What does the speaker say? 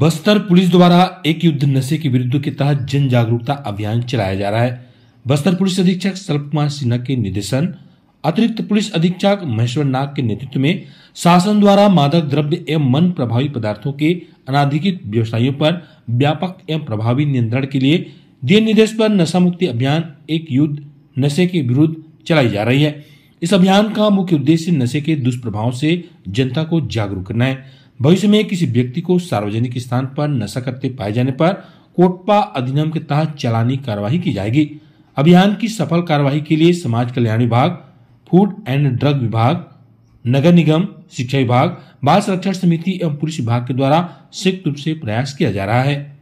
Bastar police द्वारा एक युद्ध नशे के विरुद्ध के तहत जन जागरूकता अभियान चलाया जा रहा है बस्तर पुलिस अधीक्षक सल्प कुमार सिन्हा के निर्देशन अतिरिक्त पुलिस अधीक्षक महेश्वर नाग के नेतृत्व में शासन द्वारा मादक द्रव्य एवं मन प्रभावी पदार्थों के अनाधिकृत व्यवसायियों पर व्यापक एवं प्रभावी नियंत्रण के लिए दिए निर्देश पर नशा मुक्ति अभियान एक युद्ध नशे के विरुद्ध चलाई जा रही है इस अभियान का मुख्य उद्देश्य नशे के दुष्प्रभाव से जनता को जागरूक करना है भविष्य में किसी व्यक्ति को सार्वजनिक स्थान पर नशा करते पाए जाने पर कोटपा अधिनियम के तहत चलानी कार्यवाही की जाएगी अभियान की सफल कार्यवाही के लिए समाज कल्याण विभाग फूड एंड ड्रग विभाग नगर निगम शिक्षा विभाग बाल संरक्षण समिति एवं पुलिस विभाग के द्वारा संयुक्त रूप से प्रयास किया जा रहा है